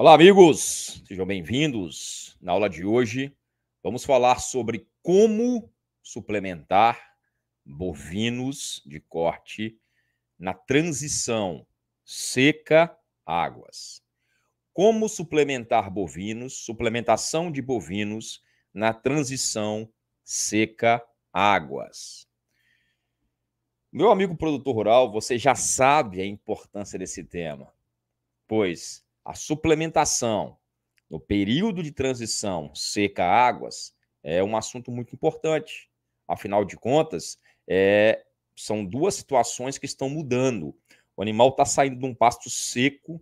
Olá, amigos! Sejam bem-vindos. Na aula de hoje, vamos falar sobre como suplementar bovinos de corte na transição seca-águas. Como suplementar bovinos, suplementação de bovinos na transição seca-águas. Meu amigo produtor rural, você já sabe a importância desse tema, pois a suplementação no período de transição seca-águas é um assunto muito importante. Afinal de contas, é, são duas situações que estão mudando. O animal está saindo de um pasto seco,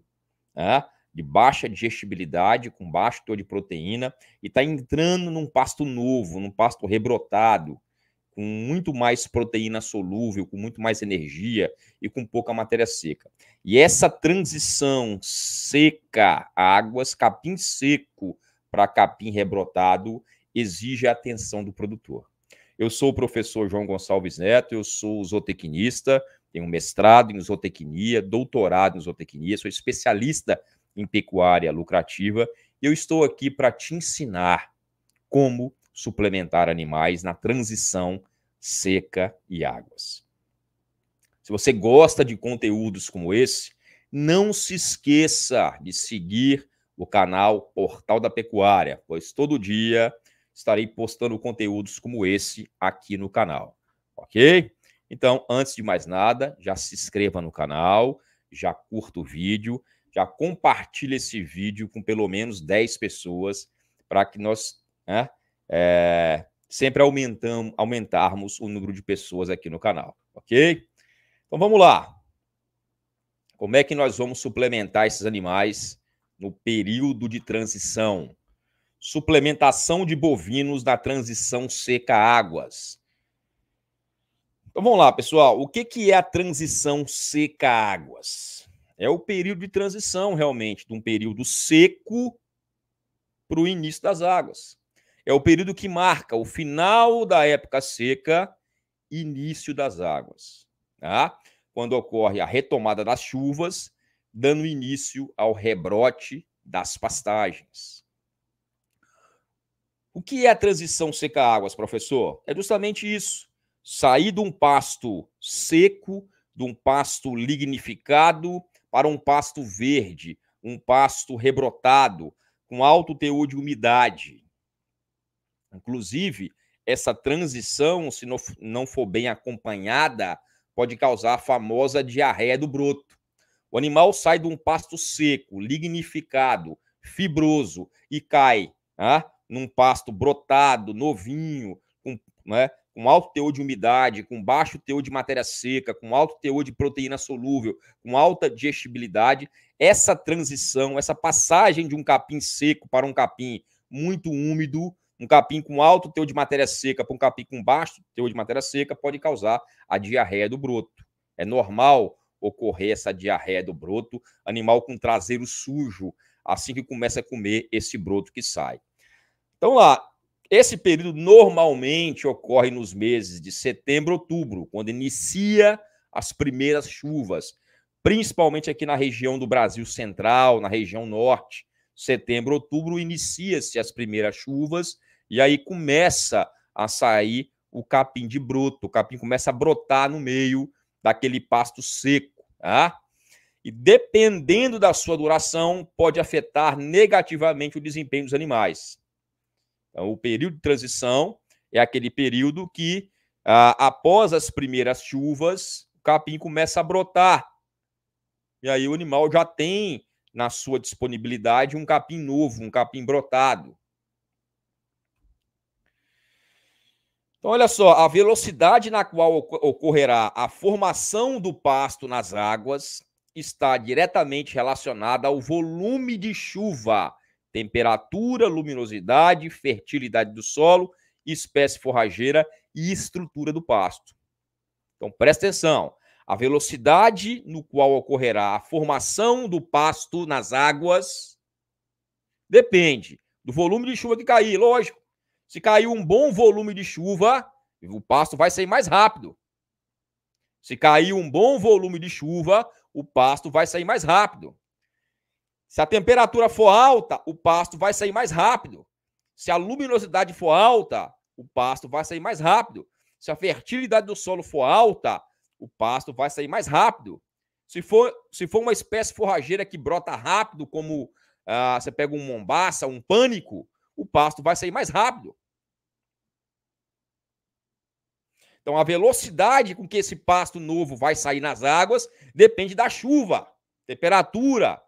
né, de baixa digestibilidade, com baixo teor de proteína, e está entrando num pasto novo, num pasto rebrotado, com muito mais proteína solúvel, com muito mais energia e com pouca matéria seca. E essa transição seca, águas, capim seco para capim rebrotado, exige a atenção do produtor. Eu sou o professor João Gonçalves Neto, eu sou zootecnista, tenho mestrado em zootecnia, doutorado em zootecnia, sou especialista em pecuária lucrativa e eu estou aqui para te ensinar como suplementar animais na transição seca e águas. Se você gosta de conteúdos como esse, não se esqueça de seguir o canal Portal da Pecuária, pois todo dia estarei postando conteúdos como esse aqui no canal, ok? Então, antes de mais nada, já se inscreva no canal, já curta o vídeo, já compartilhe esse vídeo com pelo menos 10 pessoas para que nós né, é, sempre aumentam, aumentarmos o número de pessoas aqui no canal, ok? Então vamos lá. Como é que nós vamos suplementar esses animais no período de transição? Suplementação de bovinos na transição seca-águas. Então vamos lá, pessoal. O que, que é a transição seca-águas? É o período de transição, realmente, de um período seco para o início das águas. É o período que marca o final da época seca, início das águas, tá? quando ocorre a retomada das chuvas, dando início ao rebrote das pastagens. O que é a transição seca-águas, professor? É justamente isso. Sair de um pasto seco, de um pasto lignificado, para um pasto verde, um pasto rebrotado, com alto teor de umidade. Inclusive, essa transição, se não, não for bem acompanhada, pode causar a famosa diarreia do broto. O animal sai de um pasto seco, lignificado, fibroso e cai ah, num pasto brotado, novinho, com, né, com alto teor de umidade, com baixo teor de matéria seca, com alto teor de proteína solúvel, com alta digestibilidade. Essa transição, essa passagem de um capim seco para um capim muito úmido, um capim com alto teor de matéria seca para um capim com baixo teor de matéria seca pode causar a diarreia do broto. É normal ocorrer essa diarreia do broto, animal com traseiro sujo, assim que começa a comer esse broto que sai. Então lá, esse período normalmente ocorre nos meses de setembro, outubro, quando inicia as primeiras chuvas, principalmente aqui na região do Brasil Central, na região Norte. Setembro, outubro inicia-se as primeiras chuvas e aí começa a sair o capim de bruto, o capim começa a brotar no meio daquele pasto seco, tá? E dependendo da sua duração, pode afetar negativamente o desempenho dos animais. Então, o período de transição é aquele período que, ah, após as primeiras chuvas, o capim começa a brotar. E aí o animal já tem na sua disponibilidade um capim novo, um capim brotado. Então, olha só, a velocidade na qual ocorrerá a formação do pasto nas águas está diretamente relacionada ao volume de chuva, temperatura, luminosidade, fertilidade do solo, espécie forrageira e estrutura do pasto. Então, presta atenção. A velocidade no qual ocorrerá a formação do pasto nas águas depende do volume de chuva que cair, lógico. Se cair um bom volume de chuva, o pasto vai sair mais rápido. Se cair um bom volume de chuva, o pasto vai sair mais rápido. Se a temperatura for alta, o pasto vai sair mais rápido. Se a luminosidade for alta, o pasto vai sair mais rápido. Se a fertilidade do solo for alta, o pasto vai sair mais rápido. Se for, se for uma espécie forrageira que brota rápido, como ah, você pega um mombaça, um pânico, o pasto vai sair mais rápido. Então, a velocidade com que esse pasto novo vai sair nas águas depende da chuva, temperatura,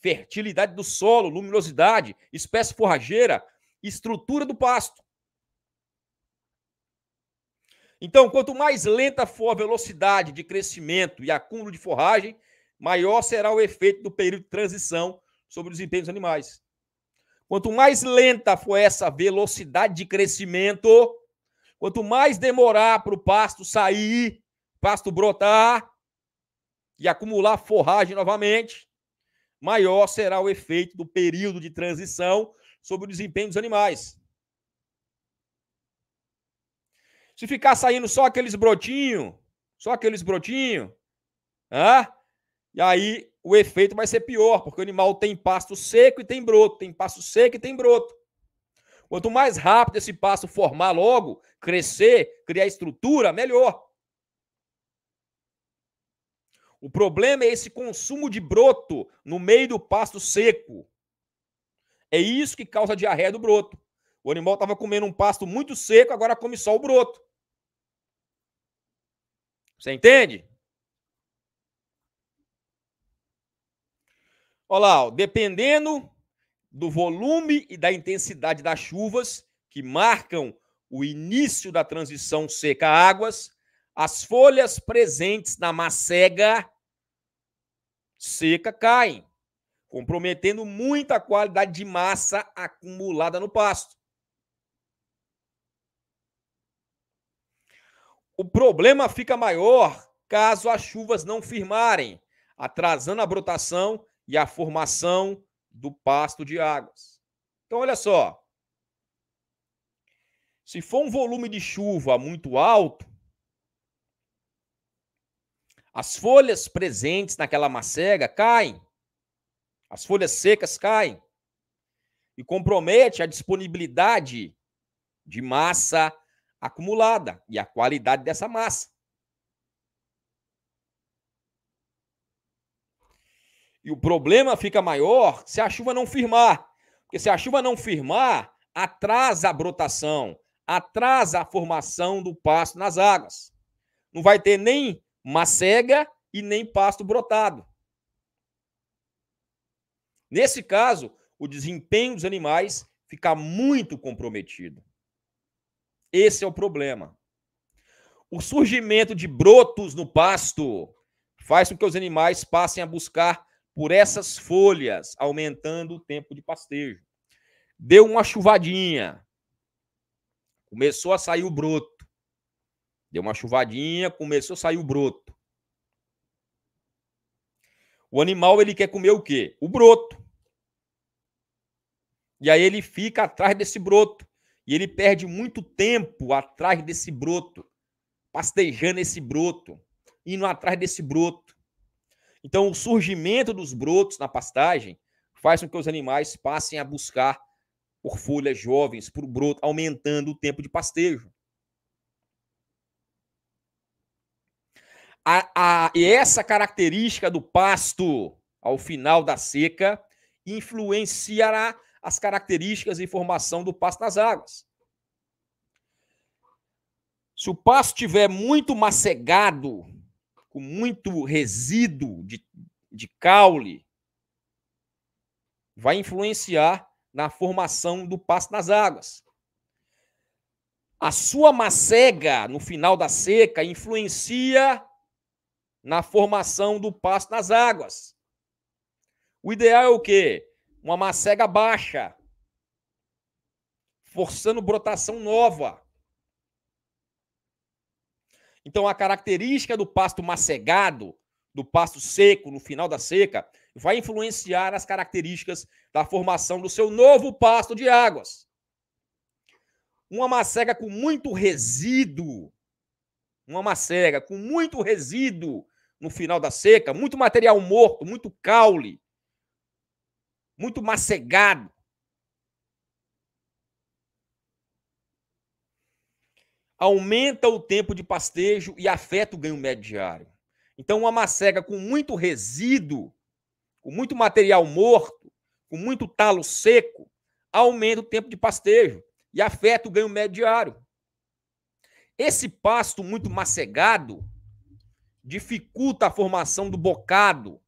fertilidade do solo, luminosidade, espécie forrageira, estrutura do pasto. Então, quanto mais lenta for a velocidade de crescimento e acúmulo de forragem, maior será o efeito do período de transição sobre os desempenhos animais. Quanto mais lenta for essa velocidade de crescimento, quanto mais demorar para o pasto sair, pasto brotar e acumular forragem novamente, maior será o efeito do período de transição sobre o desempenho dos animais. Se ficar saindo só aqueles brotinhos, só aqueles brotinhos, ah, e aí o efeito vai ser pior, porque o animal tem pasto seco e tem broto, tem pasto seco e tem broto. Quanto mais rápido esse pasto formar logo, crescer, criar estrutura, melhor. O problema é esse consumo de broto no meio do pasto seco. É isso que causa a diarreia do broto. O animal estava comendo um pasto muito seco, agora come só o broto. Você entende? Olha lá, dependendo do volume e da intensidade das chuvas que marcam o início da transição seca-águas, as folhas presentes na macega seca caem, comprometendo muito a qualidade de massa acumulada no pasto. O problema fica maior caso as chuvas não firmarem, atrasando a brotação e a formação do pasto de águas. Então, olha só. Se for um volume de chuva muito alto, as folhas presentes naquela macega caem. As folhas secas caem. E compromete a disponibilidade de massa acumulada e a qualidade dessa massa. E o problema fica maior se a chuva não firmar. Porque se a chuva não firmar, atrasa a brotação, atrasa a formação do pasto nas águas. Não vai ter nem macega e nem pasto brotado. Nesse caso, o desempenho dos animais fica muito comprometido. Esse é o problema. O surgimento de brotos no pasto faz com que os animais passem a buscar por essas folhas, aumentando o tempo de pastejo. Deu uma chuvadinha. Começou a sair o broto. Deu uma chuvadinha, começou a sair o broto. O animal ele quer comer o quê? O broto. E aí ele fica atrás desse broto. E ele perde muito tempo atrás desse broto, pastejando esse broto, indo atrás desse broto. Então, o surgimento dos brotos na pastagem faz com que os animais passem a buscar por folhas jovens, por broto, aumentando o tempo de pastejo. A, a, e essa característica do pasto ao final da seca influenciará as características e formação do pasto nas águas. Se o pasto estiver muito macegado, com muito resíduo de, de caule, vai influenciar na formação do pasto nas águas. A sua macega no final da seca influencia na formação do pasto nas águas. O ideal é o quê? Uma macega baixa, forçando brotação nova. Então, a característica do pasto macegado, do pasto seco no final da seca, vai influenciar as características da formação do seu novo pasto de águas. Uma macega com muito resíduo, uma macega com muito resíduo no final da seca, muito material morto, muito caule, muito macegado, aumenta o tempo de pastejo e afeta o ganho médio diário. Então, uma macega com muito resíduo, com muito material morto, com muito talo seco, aumenta o tempo de pastejo e afeta o ganho médio diário. Esse pasto muito macegado dificulta a formação do bocado,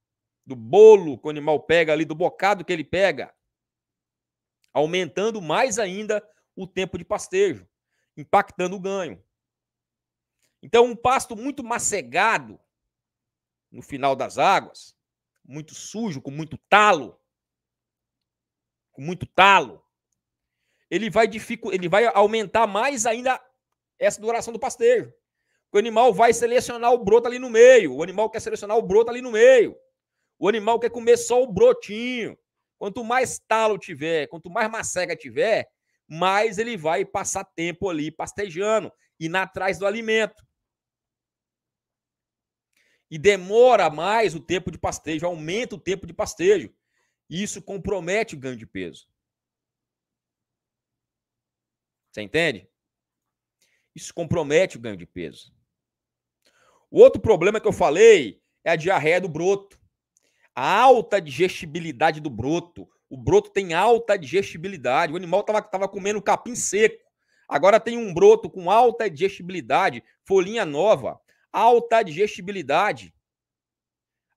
do bolo que o animal pega ali, do bocado que ele pega, aumentando mais ainda o tempo de pastejo impactando o ganho. Então, um pasto muito macegado no final das águas, muito sujo, com muito talo, com muito talo, ele vai, dificu ele vai aumentar mais ainda essa duração do pastejo. O animal vai selecionar o broto ali no meio. O animal quer selecionar o broto ali no meio. O animal quer comer só o brotinho. Quanto mais talo tiver, quanto mais macega tiver, mais ele vai passar tempo ali pastejando, e na atrás do alimento. E demora mais o tempo de pastejo, aumenta o tempo de pastejo. E isso compromete o ganho de peso. Você entende? Isso compromete o ganho de peso. O outro problema que eu falei é a diarreia do broto. A alta digestibilidade do broto o broto tem alta digestibilidade. O animal estava comendo capim seco. Agora tem um broto com alta digestibilidade, folhinha nova, alta digestibilidade,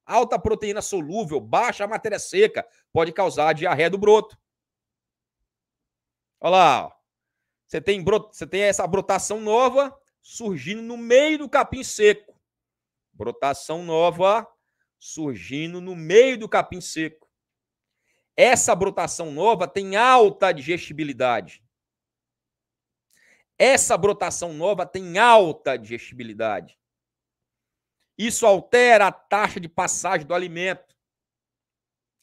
alta proteína solúvel, baixa matéria seca, pode causar diarreia do broto. Olha lá, você tem, broto, você tem essa brotação nova surgindo no meio do capim seco. Brotação nova surgindo no meio do capim seco. Essa brotação nova tem alta digestibilidade. Essa brotação nova tem alta digestibilidade. Isso altera a taxa de passagem do alimento,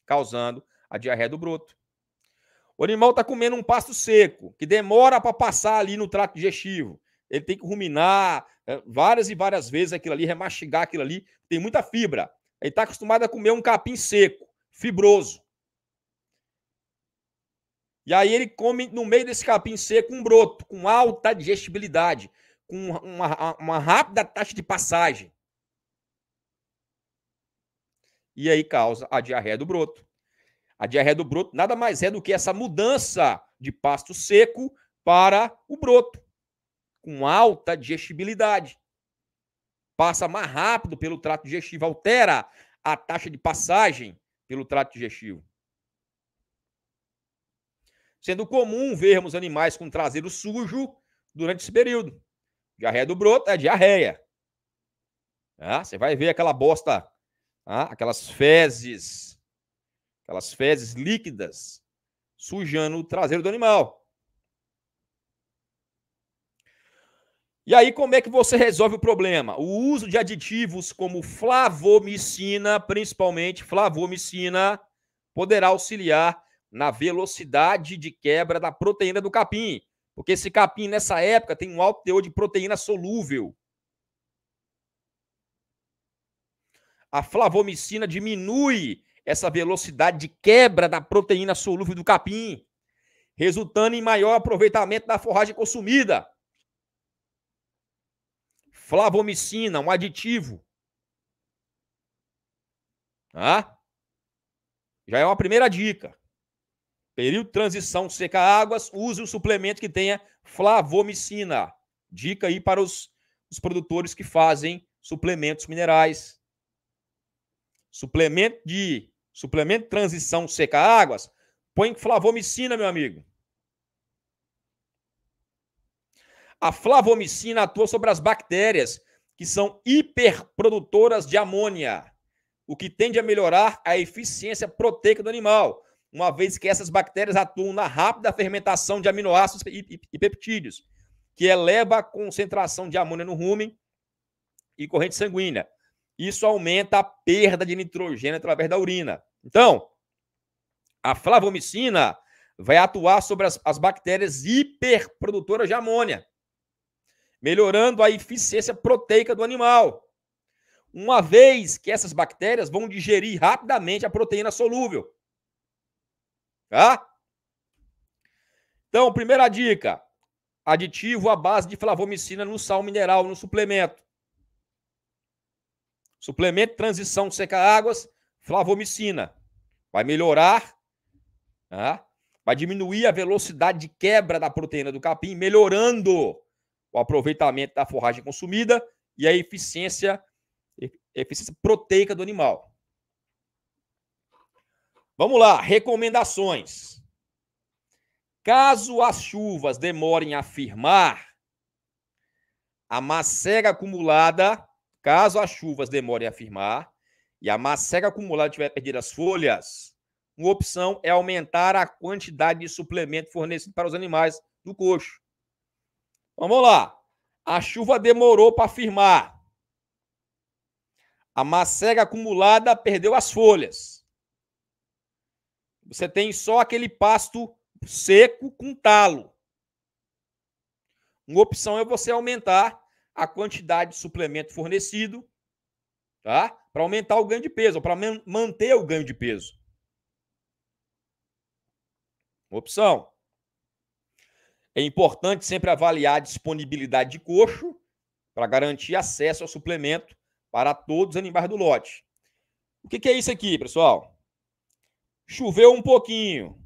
causando a diarreia do broto. O animal está comendo um pasto seco, que demora para passar ali no trato digestivo. Ele tem que ruminar eh, várias e várias vezes aquilo ali, remastigar aquilo ali. Tem muita fibra. Ele está acostumado a comer um capim seco, fibroso. E aí ele come no meio desse capim seco um broto com alta digestibilidade, com uma, uma rápida taxa de passagem. E aí causa a diarreia do broto. A diarreia do broto nada mais é do que essa mudança de pasto seco para o broto, com alta digestibilidade. Passa mais rápido pelo trato digestivo, altera a taxa de passagem pelo trato digestivo sendo comum vermos animais com traseiro sujo durante esse período. Diarreia do broto é diarreia. Ah, você vai ver aquela bosta, ah, aquelas fezes, aquelas fezes líquidas sujando o traseiro do animal. E aí, como é que você resolve o problema? O uso de aditivos como flavomicina, principalmente flavomicina, poderá auxiliar na velocidade de quebra da proteína do capim. Porque esse capim, nessa época, tem um alto teor de proteína solúvel. A flavomicina diminui essa velocidade de quebra da proteína solúvel do capim, resultando em maior aproveitamento da forragem consumida. Flavomicina, um aditivo. Ah, Já é uma primeira dica. Período de transição seca águas, use um suplemento que tenha flavomicina. Dica aí para os, os produtores que fazem suplementos minerais. Suplemento de suplemento de transição seca águas, põe flavomicina, meu amigo. A flavomicina atua sobre as bactérias que são hiperprodutoras de amônia, o que tende a melhorar a eficiência proteica do animal, uma vez que essas bactérias atuam na rápida fermentação de aminoácidos e, e, e peptídeos, que eleva a concentração de amônia no rumen e corrente sanguínea. Isso aumenta a perda de nitrogênio através da urina. Então, a flavomicina vai atuar sobre as, as bactérias hiperprodutoras de amônia, melhorando a eficiência proteica do animal. Uma vez que essas bactérias vão digerir rapidamente a proteína solúvel, Tá? Então, primeira dica: aditivo à base de flavomicina no sal mineral, no suplemento. Suplemento transição seca-águas, flavomicina. Vai melhorar, tá? vai diminuir a velocidade de quebra da proteína do capim, melhorando o aproveitamento da forragem consumida e a eficiência, eficiência proteica do animal. Vamos lá, recomendações. Caso as chuvas demorem a firmar, a macega acumulada, caso as chuvas demorem a firmar e a macega acumulada tiver perdido as folhas, uma opção é aumentar a quantidade de suplemento fornecido para os animais do coxo. Então, vamos lá. A chuva demorou para firmar. A macega acumulada perdeu as folhas. Você tem só aquele pasto seco com talo. Uma opção é você aumentar a quantidade de suplemento fornecido, tá? Para aumentar o ganho de peso, para manter o ganho de peso. opção. É importante sempre avaliar a disponibilidade de coxo para garantir acesso ao suplemento para todos os animais do lote. O que é isso aqui, pessoal? Choveu um pouquinho.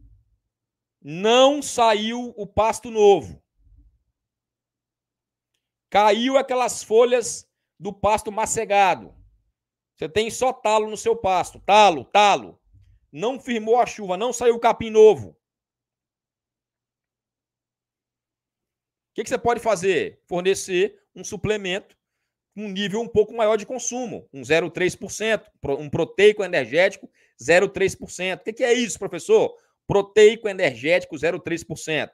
Não saiu o pasto novo. Caiu aquelas folhas do pasto macegado. Você tem só talo no seu pasto. Talo, talo. Não firmou a chuva, não saiu o capim novo. O que, que, você pode fazer? Fornecer um suplemento um nível um pouco maior de consumo, um 0,3%, um proteico energético 0,3%. O que é isso, professor? Proteico energético 0,3%.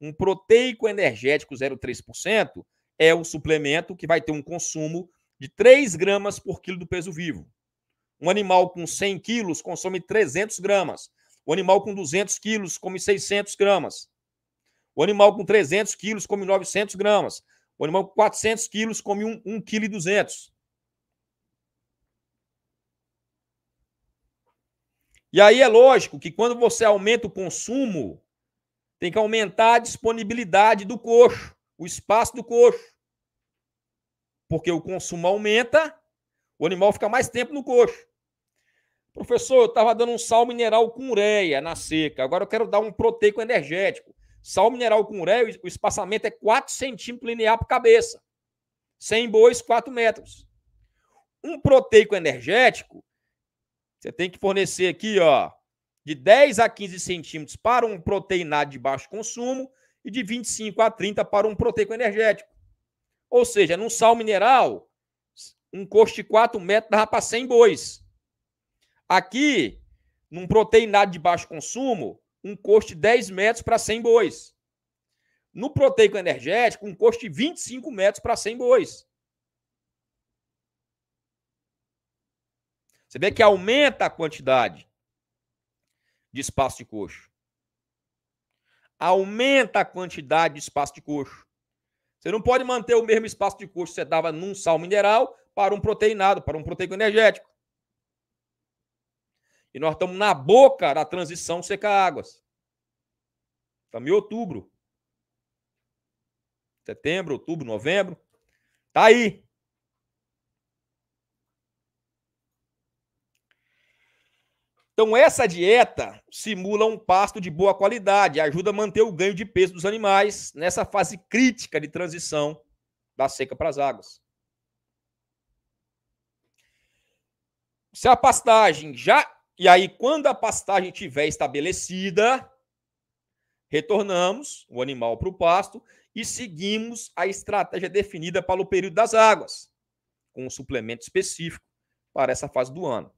Um proteico energético 0,3% é um suplemento que vai ter um consumo de 3 gramas por quilo do peso vivo. Um animal com 100 quilos consome 300 gramas. O animal com 200 quilos come 600 gramas. O animal com 300 quilos come 900 gramas. O animal com 400 quilos come 1,2 kg. E aí é lógico que quando você aumenta o consumo, tem que aumentar a disponibilidade do coxo, o espaço do coxo. Porque o consumo aumenta, o animal fica mais tempo no coxo. Professor, eu estava dando um sal mineral com ureia na seca, agora eu quero dar um proteico energético. Sal mineral com ureia, o espaçamento é 4 centímetros linear por cabeça. 100 bois, 4 metros. Um proteico energético, você tem que fornecer aqui, ó, de 10 a 15 centímetros para um proteinado de baixo consumo e de 25 a 30 para um proteico energético. Ou seja, num sal mineral, um coxo de 4 metros dava para 100 bois. Aqui, num proteinado de baixo consumo, um custo de 10 metros para 100 bois. No proteico energético, um custo de 25 metros para 100 bois. Você vê que aumenta a quantidade de espaço de coxo. Aumenta a quantidade de espaço de coxo. Você não pode manter o mesmo espaço de coxo que você dava num sal mineral para um proteinado, para um proteico energético. E nós estamos na boca da transição seca águas. Estamos em outubro. Setembro, outubro, novembro. Tá aí. Então, essa dieta simula um pasto de boa qualidade, ajuda a manter o ganho de peso dos animais nessa fase crítica de transição da seca para as águas. Se é a pastagem já e aí, quando a pastagem estiver estabelecida, retornamos o animal para o pasto e seguimos a estratégia definida para o período das águas, com um suplemento específico para essa fase do ano.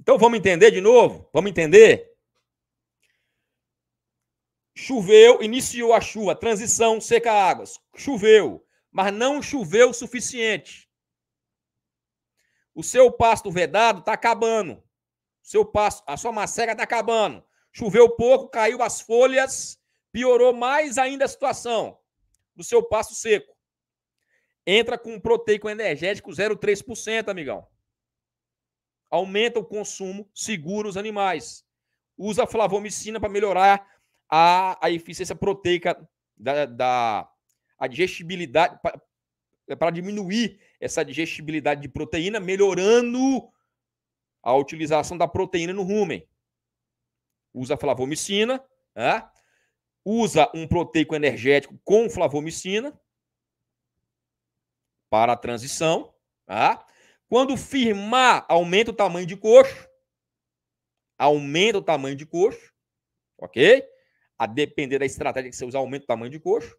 Então vamos entender de novo? Vamos entender? Choveu, iniciou a chuva, transição, seca águas. Choveu, mas não choveu o suficiente. O seu pasto vedado está acabando. O seu pasto, a sua macega está acabando. Choveu pouco, caiu as folhas, piorou mais ainda a situação do seu pasto seco. Entra com um proteico energético 0,3%, amigão. Aumenta o consumo, segura os animais. Usa flavomicina para melhorar a, a eficiência proteica da, da a digestibilidade, é para diminuir essa digestibilidade de proteína, melhorando a utilização da proteína no rumen. Usa flavomicina, né? usa um proteico energético com flavomicina para a transição. Tá? Quando firmar, aumenta o tamanho de coxo. Aumenta o tamanho de coxo. Ok? A depender da estratégia que você usar, aumenta o tamanho de coxo.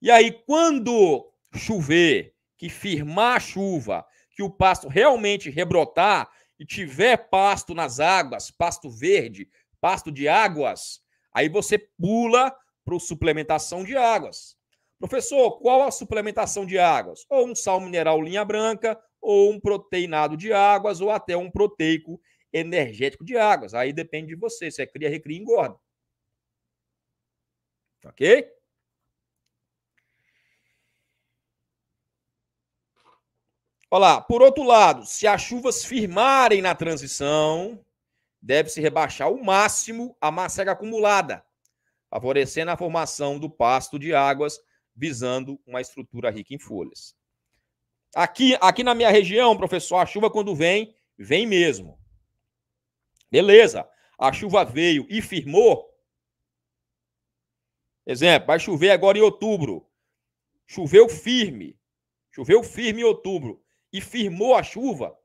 E aí, quando chover, que firmar a chuva, que o pasto realmente rebrotar e tiver pasto nas águas, pasto verde, pasto de águas, aí você pula para suplementação de águas. Professor, qual a suplementação de águas? Ou um sal mineral linha branca, ou um proteinado de águas, ou até um proteico energético de águas. Aí depende de você, se é cria, recria, engorda. Ok? Olha lá, por outro lado, se as chuvas firmarem na transição, deve-se rebaixar ao máximo a macega acumulada, favorecendo a formação do pasto de águas, visando uma estrutura rica em folhas. Aqui, aqui na minha região, professor, a chuva quando vem, vem mesmo. Beleza, a chuva veio e firmou. Exemplo, vai chover agora em outubro. Choveu firme. Choveu firme em outubro e firmou a chuva,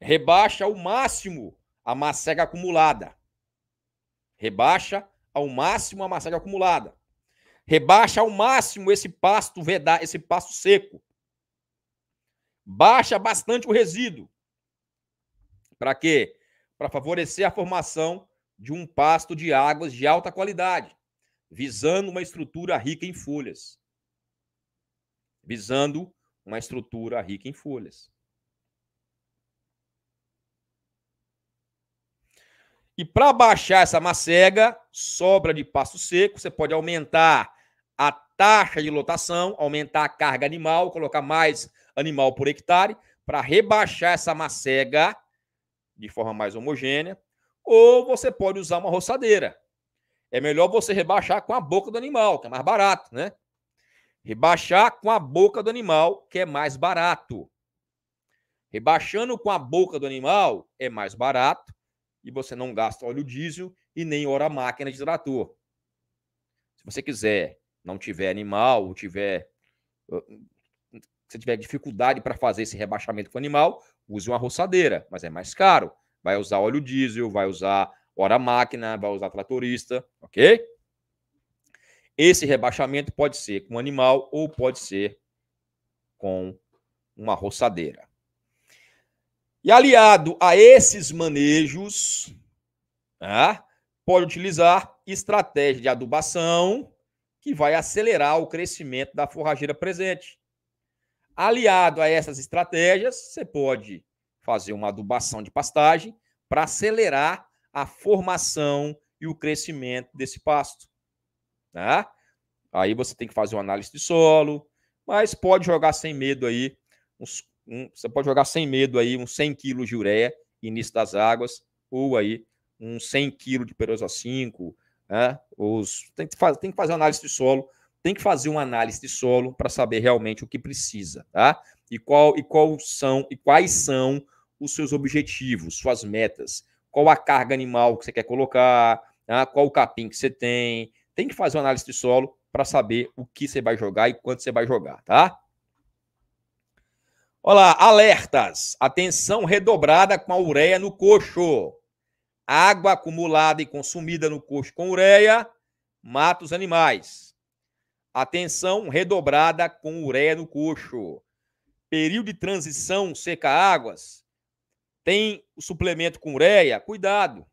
rebaixa ao máximo a macega acumulada. Rebaixa ao máximo a macega acumulada. Rebaixa ao máximo esse pasto vedar, esse pasto seco. Baixa bastante o resíduo. Para quê? Para favorecer a formação de um pasto de águas de alta qualidade, visando uma estrutura rica em folhas. Visando uma estrutura rica em folhas. E para baixar essa macega, sobra de pasto seco, você pode aumentar a taxa de lotação, aumentar a carga animal, colocar mais animal por hectare, para rebaixar essa macega de forma mais homogênea. Ou você pode usar uma roçadeira. É melhor você rebaixar com a boca do animal, que é mais barato, né? Rebaixar com a boca do animal, que é mais barato. Rebaixando com a boca do animal é mais barato e você não gasta óleo diesel e nem hora máquina de trator. Se você quiser, não tiver animal, ou tiver se tiver dificuldade para fazer esse rebaixamento com o animal, use uma roçadeira, mas é mais caro. Vai usar óleo diesel, vai usar hora máquina, vai usar tratorista, ok? Esse rebaixamento pode ser com um animal ou pode ser com uma roçadeira. E aliado a esses manejos, né, pode utilizar estratégia de adubação que vai acelerar o crescimento da forrageira presente. Aliado a essas estratégias, você pode fazer uma adubação de pastagem para acelerar a formação e o crescimento desse pasto. Né? Aí você tem que fazer uma análise de solo, mas pode jogar sem medo aí, uns, um, você pode jogar sem medo aí uns 100 kg de ureia, início das águas, ou aí uns 100 kg de perosa 5, né? Os, tem, que faz, tem que fazer análise de solo, tem que fazer uma análise de solo para saber realmente o que precisa, tá? E qual e qual são e quais são os seus objetivos, suas metas, qual a carga animal que você quer colocar, né? qual o capim que você tem, tem que fazer uma análise de solo para saber o que você vai jogar e quanto você vai jogar, tá? Olá, alertas. Atenção redobrada com a ureia no coxo. Água acumulada e consumida no coxo com ureia mata os animais. Atenção redobrada com ureia no coxo. Período de transição seca-águas. Tem o suplemento com ureia, cuidado.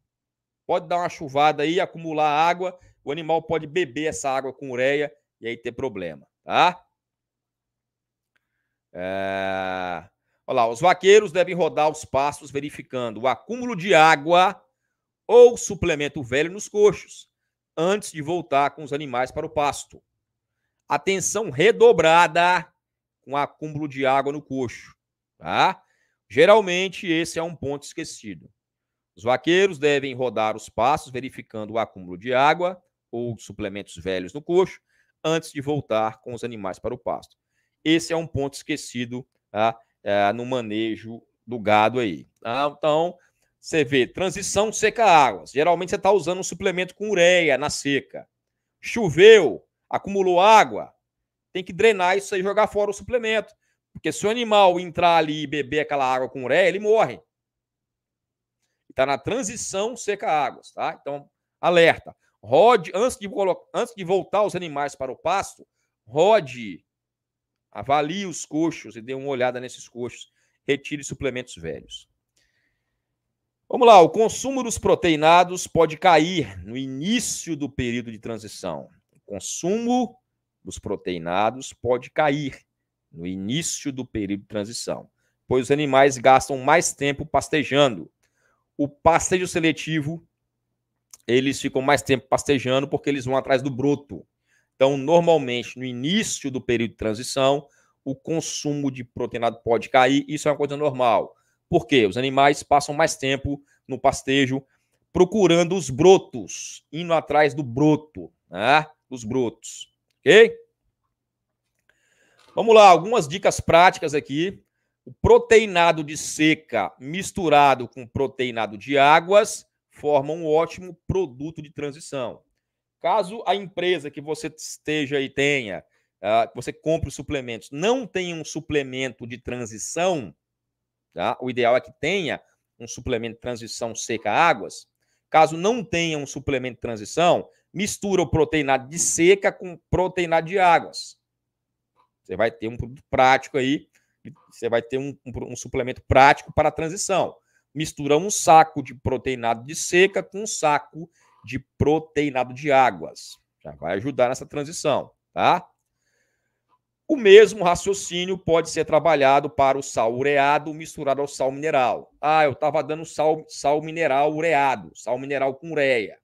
Pode dar uma chuvada aí, acumular água o animal pode beber essa água com ureia e aí ter problema, tá? É... Olha lá, os vaqueiros devem rodar os pastos verificando o acúmulo de água ou suplemento velho nos coxos antes de voltar com os animais para o pasto. Atenção redobrada com acúmulo de água no coxo, tá? Geralmente esse é um ponto esquecido. Os vaqueiros devem rodar os pastos verificando o acúmulo de água ou suplementos velhos no coxo antes de voltar com os animais para o pasto. Esse é um ponto esquecido tá? é, no manejo do gado aí. Tá? Então, você vê transição seca-águas. Geralmente você está usando um suplemento com ureia na seca. Choveu, acumulou água, tem que drenar isso aí e jogar fora o suplemento. Porque se o animal entrar ali e beber aquela água com ureia, ele morre. Está na transição seca-águas, tá? Então, alerta. Rode, antes de, antes de voltar os animais para o pasto, rode, avalie os coxos e dê uma olhada nesses coxos. Retire suplementos velhos. Vamos lá, o consumo dos proteinados pode cair no início do período de transição. O consumo dos proteinados pode cair no início do período de transição, pois os animais gastam mais tempo pastejando. O pastejo seletivo eles ficam mais tempo pastejando porque eles vão atrás do broto. Então, normalmente, no início do período de transição, o consumo de proteinado pode cair, isso é uma coisa normal. Por quê? Os animais passam mais tempo no pastejo procurando os brotos, indo atrás do broto, né? os brotos, ok? Vamos lá, algumas dicas práticas aqui. O proteinado de seca misturado com proteinado de águas forma um ótimo produto de transição. Caso a empresa que você esteja e tenha, uh, você compre os suplementos, não tenha um suplemento de transição, tá? o ideal é que tenha um suplemento de transição seca-águas. Caso não tenha um suplemento de transição, mistura o proteinado de seca com proteinado de águas. Você vai ter um produto prático aí, você vai ter um, um, um suplemento prático para a transição mistura um saco de proteinado de seca com um saco de proteinado de águas. Já vai ajudar nessa transição, tá? O mesmo raciocínio pode ser trabalhado para o sal ureado misturado ao sal mineral. Ah, eu estava dando sal, sal mineral ureado, sal mineral com ureia.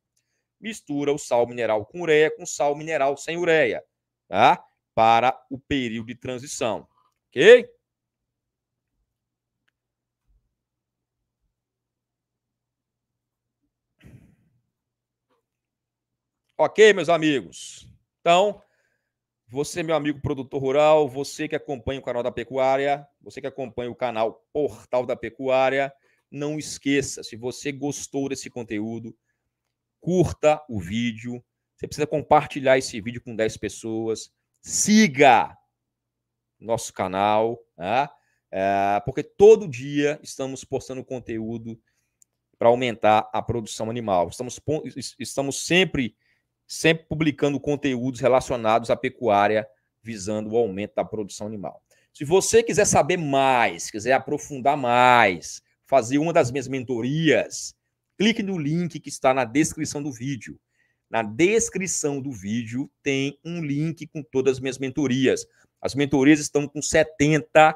Mistura o sal mineral com ureia com sal mineral sem ureia, tá? Para o período de transição, ok? Ok, meus amigos? Então, você, meu amigo produtor rural, você que acompanha o canal da Pecuária, você que acompanha o canal Portal da Pecuária, não esqueça, se você gostou desse conteúdo, curta o vídeo. Você precisa compartilhar esse vídeo com 10 pessoas. Siga nosso canal, né? é, porque todo dia estamos postando conteúdo para aumentar a produção animal. Estamos, estamos sempre sempre publicando conteúdos relacionados à pecuária, visando o aumento da produção animal. Se você quiser saber mais, quiser aprofundar mais, fazer uma das minhas mentorias, clique no link que está na descrição do vídeo. Na descrição do vídeo tem um link com todas as minhas mentorias. As mentorias estão com 70%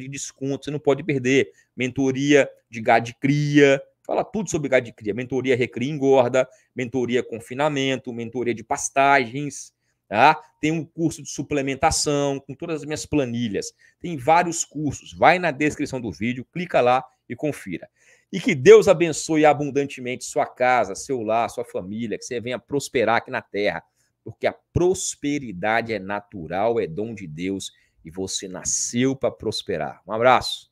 de desconto, você não pode perder. Mentoria de gado de cria, Fala tudo sobre gado de cria. Mentoria Recria Engorda, mentoria confinamento, mentoria de pastagens. Tá? Tem um curso de suplementação com todas as minhas planilhas. Tem vários cursos. Vai na descrição do vídeo, clica lá e confira. E que Deus abençoe abundantemente sua casa, seu lar, sua família, que você venha prosperar aqui na terra, porque a prosperidade é natural, é dom de Deus e você nasceu para prosperar. Um abraço.